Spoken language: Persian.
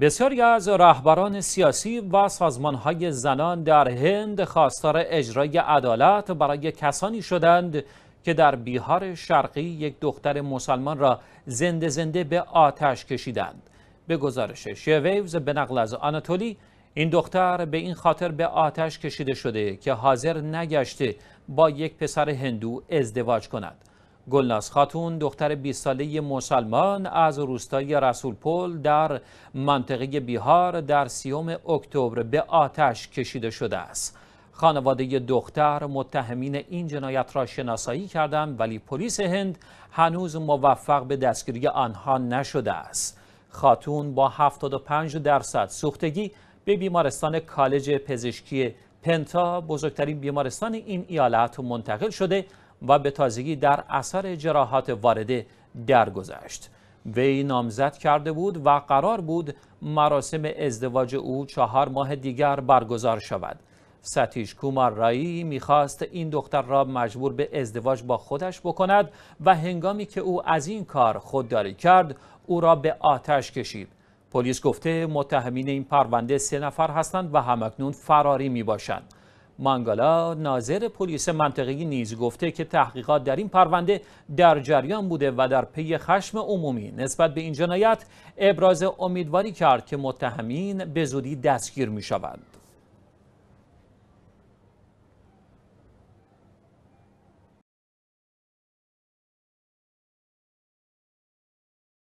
بسیاری از رهبران سیاسی و سازمانهای زنان در هند خواستار اجرای عدالت برای کسانی شدند که در بیهار شرقی یک دختر مسلمان را زنده زنده به آتش کشیدند. به گزارش شیویوز به نقل از آناتولی این دختر به این خاطر به آتش کشیده شده که حاضر نگشته با یک پسر هندو ازدواج کند. گلناس خاتون دختر 20 ساله مسلمان از روستای رسولپل در منطقه بیهار در سیوم اکتبر به آتش کشیده شده است. خانواده دختر متهمین این جنایت را شناسایی کردند ولی پلیس هند هنوز موفق به دستگیری آنها نشده است. خاتون با 75 درصد سوختگی به بیمارستان کالج پزشکی پنتا بزرگترین بیمارستان این ایالت منتقل شده و به تازگی در اثر جراحات وارده درگذشت وی نامزد کرده بود و قرار بود مراسم ازدواج او چهار ماه دیگر برگزار شود ستیش کومار رایی میخواست این دختر را مجبور به ازدواج با خودش بکند و هنگامی که او از این کار خودداری کرد او را به آتش کشید پلیس گفته متهمین این پرونده سه نفر هستند و همکنون فراری میباشند مانگالا ناظر پلیس منطقی نیز گفته که تحقیقات در این پرونده در جریان بوده و در پی خشم عمومی نسبت به این جنایت ابراز امیدواری کرد که متهمین به زودی دستگیر می شوند.